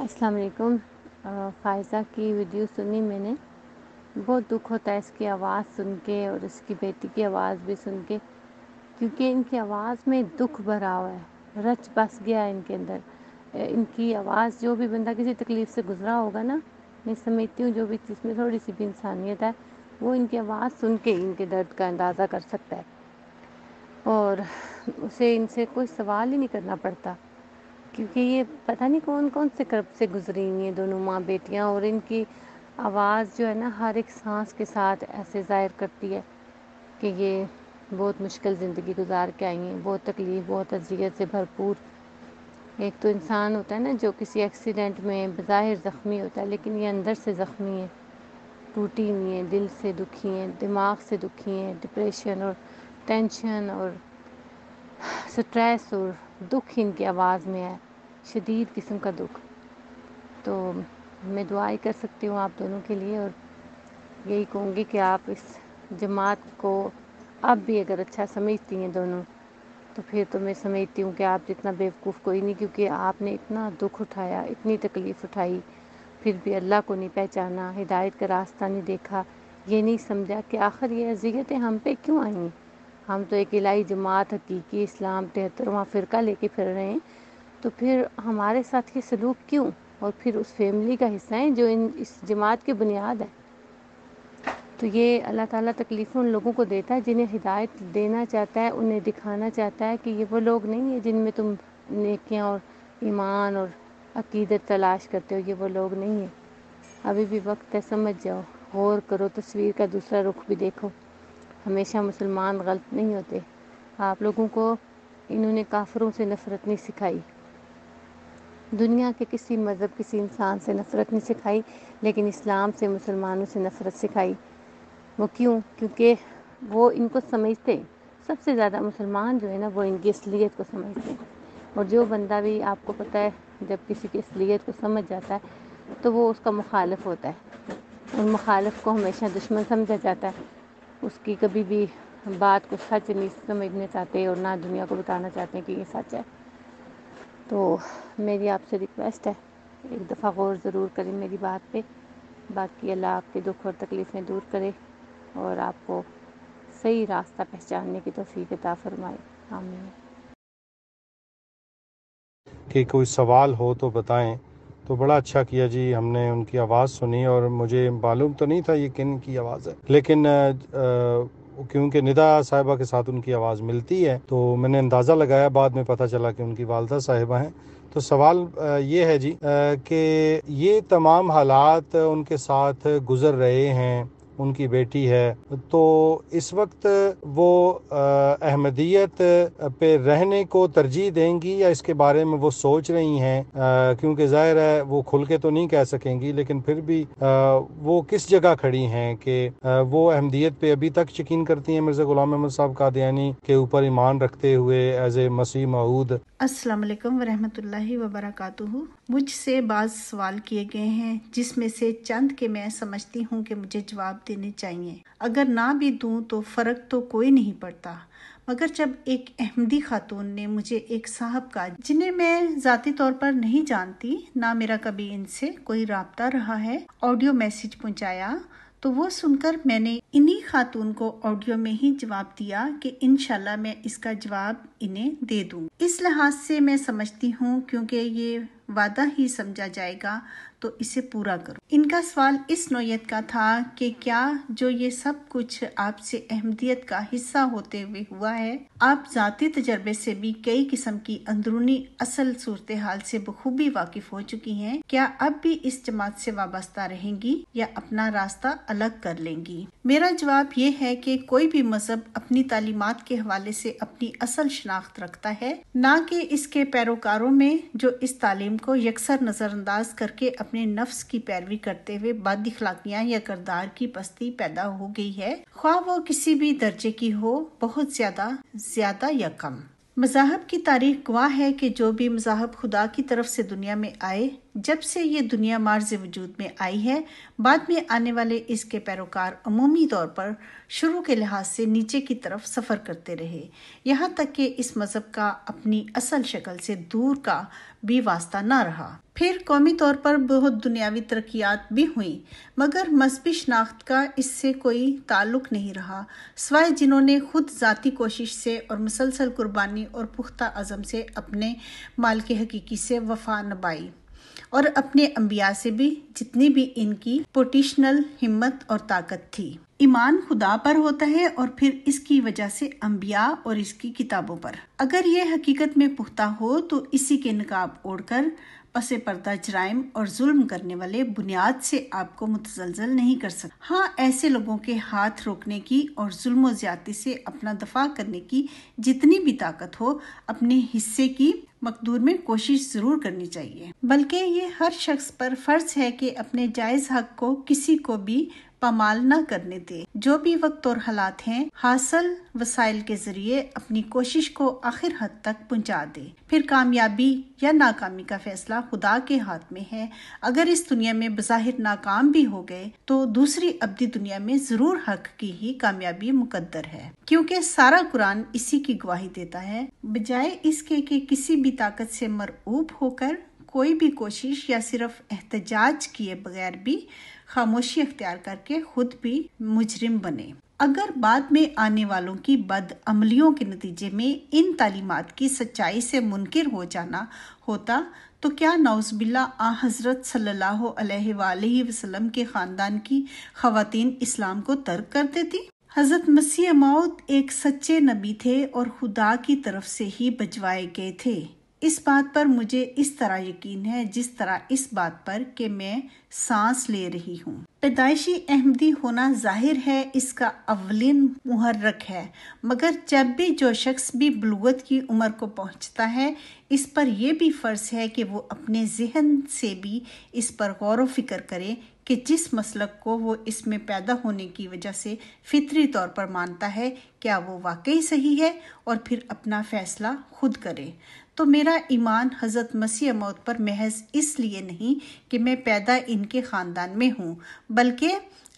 अस्सलाम वालेकुम फायज़ा की वीडियो सुनी मैंने बहुत दुख होता है इसकी आवाज़ सुन के और इसकी बेटी की आवाज़ भी सुन के क्योंकि इनकी आवाज़ में दुख भरा हुआ है रच बस गया है इनके अंदर इनकी आवाज़ जो भी बंदा किसी तकलीफ़ से गुजरा होगा ना मैं समझती हूँ जो भी जिसमें थोड़ी सी भी इंसानियत है वो इनकी आवाज़ सुन के इनके दर्द का अंदाज़ा कर सकता है और उसे इनसे कोई सवाल ही नहीं करना पड़ता क्योंकि ये पता नहीं कौन कौन से कर्ब से गुजरी हुई हैं दोनों माँ बेटियाँ और इनकी आवाज़ जो है ना हर एक सांस के साथ ऐसे ज़ाहिर करती है कि ये बहुत मुश्किल ज़िंदगी गुजार के आई हैं बहुत तकलीफ़ बहुत अजियत से भरपूर एक तो इंसान होता है ना जो किसी एक्सीडेंट में बज़ाहिर ज़ख्मी होता है लेकिन ये अंदर से ज़ख्मी है टूटी हुई हैं दिल से दुखी हैं दिमाग से दुखी हैं डिप्रेशन और टेंशन और स्ट्रेस और दुख इनकी आवाज़ में है शदीद किस्म का दुख तो मैं दुआई कर सकती हूँ आप दोनों के लिए और यही कहूँगी कि आप इस जमात को आप भी अगर अच्छा समझती हैं दोनों तो फिर तो मैं समझती हूँ कि आप जितना बेवकूफ़ कोई नहीं क्योंकि आपने इतना दुख उठाया इतनी तकलीफ़ उठाई फिर भी अल्लाह को नहीं पहचाना हिदायत का रास्ता नहीं देखा ये नहीं समझा कि आखिर ये अजियतें हम पे क्यों आई हम तो एक इलाई जमात हकीकी इस्लाम तिहत्तरवा फ़िरका लेके फिर रहे हैं तो फिर हमारे साथ ये सलूक क्यों और फिर उस फैमिली का हिस्सा हैं जो इन इस जमात की बुनियाद है तो ये अल्लाह ताला तकलीफ़ उन लोगों को देता है जिन्हें हिदायत देना चाहता है उन्हें दिखाना चाहता है कि ये वो लोग नहीं है जिनमें तुम नेकियाँ और ईमान और अकीदत तलाश करते हो ये वो लोग नहीं है अभी भी वक्त है समझ जाओ गौर करो तस्वीर का दूसरा रुख भी देखो हमेशा मुसलमान गलत नहीं होते आप लोगों को इन्होंने काफरों से नफ़रत नहीं सिखाई दुनिया के किसी मज़हब किसी इंसान से नफ़रत नहीं सिखाई लेकिन इस्लाम से मुसलमानों से नफ़रत सिखाई वो क्यों क्योंकि वो इनको समझते सबसे ज़्यादा मुसलमान जो है ना वो इनकी असलियत को समझते और जो बंदा भी आपको पता है जब किसी की असलियत को समझ जाता है तो वो उसका मुखालफ होता है उन मुखालफ को हमेशा दुश्मन समझा जाता है उसकी कभी भी बात को सच नहीं समझना चाहते और ना दुनिया को बताना चाहते हैं कि ये सच है तो मेरी आपसे रिक्वेस्ट है एक दफ़ा गौर ज़रूर करें मेरी बात पे बाकी अल्लाह आपके दुख और तकलीफ़ें दूर करे और आपको सही रास्ता पहचानने की तोफ़ी अता फरमाए आमीन कि कोई सवाल हो तो बताएं तो बड़ा अच्छा किया जी हमने उनकी आवाज़ सुनी और मुझे मालूम तो नहीं था ये किन की आवाज़ है लेकिन आ, आ, क्योंकि निदा साहिबा के साथ उनकी आवाज़ मिलती है तो मैंने अंदाज़ा लगाया बाद में पता चला कि उनकी वालदा साहिबा हैं तो सवाल ये है जी कि ये तमाम हालात उनके साथ गुजर रहे हैं उनकी बेटी है तो इस वक्त वो अहमदियत पे रहने को तरजीह देंगी या इसके बारे में वो सोच रही हैं क्योंकि जाहिर है वो खुल के तो नहीं कह सकेंगी लेकिन फिर भी आ, वो किस जगह खड़ी हैं कि वो अहमदियत पे अभी तक यकीन करती हैं मिर्जा गुलाम अहमद साहब कादयानी के ऊपर ईमान रखते हुए एज ए मसीह महूद अस्सलाम वालेकुम वरहमतुल्लाहि वबरकातुहू मुझसे बाज सवाल किए गए हैं जिसमें से चंद के मैं समझती हूँ कि मुझे जवाब देने चाहिए अगर ना भी दूं तो फ़र्क तो कोई नहीं पड़ता मगर जब एक अहमदी खातून ने मुझे एक साहब का जिन्हें मैं ज़ाती तौर पर नहीं जानती ना मेरा कभी इनसे कोई रबता रहा है ऑडियो मैसेज पहुंचाया तो वो सुनकर मैंने इन्हीं खातून को ऑडियो में ही जवाब दिया कि इनशाला मैं इसका जवाब इन्हें दे दूं। इस लिहाज से मैं समझती हूँ क्योंकि ये वादा ही समझा जाएगा तो इसे पूरा करो इनका सवाल इस नोयत का था कि क्या जो ये सब कुछ आपसे अहमदियत का हिस्सा होते हुए हुआ है आप जाती तजर्बे से भी कई किस्म की अंदरूनी असल सूरत हाल से बखूबी वाकिफ हो चुकी हैं क्या अब भी इस जमात से वाबस्ता रहेंगी या अपना रास्ता अलग कर लेंगी मेरा जवाब ये है कि कोई भी मजहब अपनी तालीमत के हवाले से अपनी असल शनाख्त रखता है न कि इसके पैरोकारों में जो इस तालीम को यकसर नजरअंदाज करके अपनी अपने नफ्स की पैरवी करते हुए बद अखलाकिया या करदार की पस्ती पैदा हो गई है ख्वाह वो किसी भी दर्जे की हो बहुत ज्यादा ज्यादा या कम मजाहब की तारीख गवाह है कि जो भी मजाहब खुदा की तरफ से दुनिया में आए जब से ये दुनिया मार्ज वजूद में आई है बाद में आने वाले इसके पैरोकार अमूमी तौर पर शुरू के लिहाज से नीचे की तरफ सफ़र करते रहे यहाँ तक कि इस मज़हब का अपनी असल शक्ल से दूर का भी वास्ता ना रहा फिर कौमी तौर पर बहुत दुनियावी तरक्यात भी हुई मगर मजहबी शनाख्त का इससे कोई ताल्लुक नहीं रहा सवाए जिन्होंने खुद ज़ाती कोशिश से और मुसलसल कुर्बानी और पुख्ता अज़म से अपने माल के हकीकी से वफा नबाई और अपने अम्बिया से भी जितनी भी इनकी पोटिशनल हिम्मत और ताकत थी ईमान खुदा पर होता है और फिर इसकी वजह से अम्बिया और इसकी किताबों पर अगर ये हकीकत में पुख्ता हो तो इसी के नकाब ओढ़कर पसे पर्दा जराइम और जुल्म करने वाले बुनियाद से आपको मुतजलजल नहीं कर सकते हाँ ऐसे लोगों के हाथ रोकने की और जुल्म ज्यादा से अपना दफा करने की जितनी भी ताकत हो अपने हिस्से की मकदूर में कोशिश जरूर करनी चाहिए बल्कि ये हर शख्स पर फर्ज है कि अपने जायज़ हक को किसी को भी पामाल न करने दे जो भी वक्त और हालात हैं हासिल वसाइल के जरिए अपनी कोशिश को आखिर हद तक पहुंचा दे फिर कामयाबी या नाकामी का फैसला खुदा के हाथ में है अगर इस दुनिया में बज़ाहिर नाकाम भी हो गए तो दूसरी अबदी दुनिया में जरूर हक की ही कामयाबी मुकद्दर है क्योंकि सारा कुरान इसी की गवाही देता है बजाय इसके कि किसी भी ताकत से मरऊब होकर कोई भी कोशिश या सिर्फ एहतजाज किए बगैर भी खामोशी अख्तियार करके खुद भी मुजरिम बने अगर बाद में आने वालों की बद अमलियों के नतीजे में इन तालीमत की सच्चाई से मुनकर हो जाना होता तो क्या नौजबिल्ला आ हज़रत सल्लल्लाहु अलैहि वसल्लम के ख़ानदान की खातन इस्लाम को तर्क कर देती हज़रत मसीह मौत एक सच्चे नबी थे और खुदा की तरफ से ही बजवाए गए थे इस बात पर मुझे इस तरह यकीन है जिस तरह इस बात पर कि मैं सांस ले रही हूँ पैदाइशी अहमदी होना जाहिर है इसका अवलिन मुहर्रक है मगर जब भी जो शख्स भी बलूत की उम्र को पहुँचता है इस पर यह भी फ़र्ज़ है कि वो अपने जहन से भी इस पर गौर व फिक्र करे कि जिस मसलक को वो इसमें पैदा होने की वजह से फितरी तौर पर मानता है क्या वो वाकई सही है और फिर अपना फ़ैसला खुद करे तो मेरा ईमान हज़रत मसीह मौत पर महज इसलिए नहीं कि मैं पैदा इनके ख़ानदान में हूँ बल्कि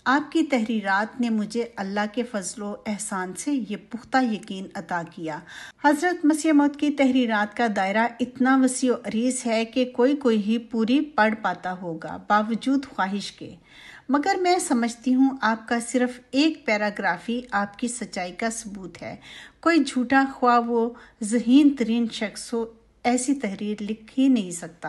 आपकी तहरीरात ने मुझे अल्लाह के फजलो एहसान से ये पुख्ता यकीन अदा किया हज़रत मौत की तहरीरात का दायरा इतना वसी अरीज है कि कोई कोई ही पूरी पढ़ पाता होगा बावजूद ख्वाहिश के मगर मैं समझती हूँ आपका सिर्फ एक पैराग्राफी आपकी सच्चाई का सबूत है कोई झूठा ख्वा वो जहीन तरीन शख्स हो ऐसी तहरीर लिख ही नहीं सकता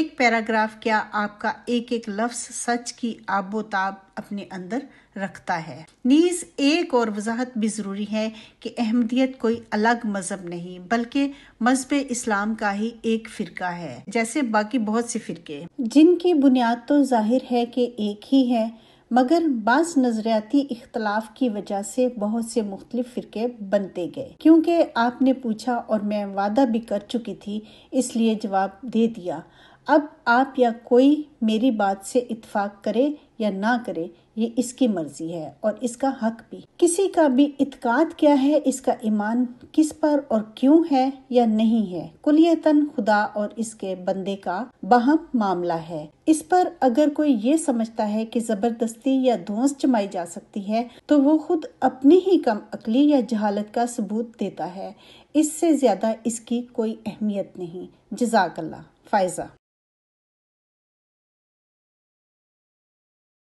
एक पैराग्राफ क्या आपका एक एक लफ्ज सच की आबोताब अपने अंदर रखता है नीज एक और वजाहत भी ज़रूरी है कि अहमदियत कोई अलग मज़हब नहीं बल्कि मजहब इस्लाम का ही एक फ़िरका है जैसे बाकी बहुत से फ़िरके जिनकी बुनियाद तो जाहिर है कि एक ही है मगर बास नजरियाती इख्तलाफ की वजह से बहुत से मुख्तलिफ फ़िरके बनते गए क्योंकि आपने पूछा और मैं वादा भी कर चुकी थी इसलिए जवाब दे दिया अब आप या कोई मेरी बात से इतफाक करे या ना करे ये इसकी मर्जी है और इसका हक भी किसी का भी इतकाद क्या है इसका ईमान किस पर और क्यों है या नहीं है कुलियतन खुदा और इसके बंदे का बहम मामला है इस पर अगर कोई ये समझता है कि जबरदस्ती या धोस जमाई जा सकती है तो वो खुद अपनी ही कम अकली या जहालत का सबूत देता है इससे ज्यादा इसकी कोई अहमियत नहीं जजाकल्ला फायजा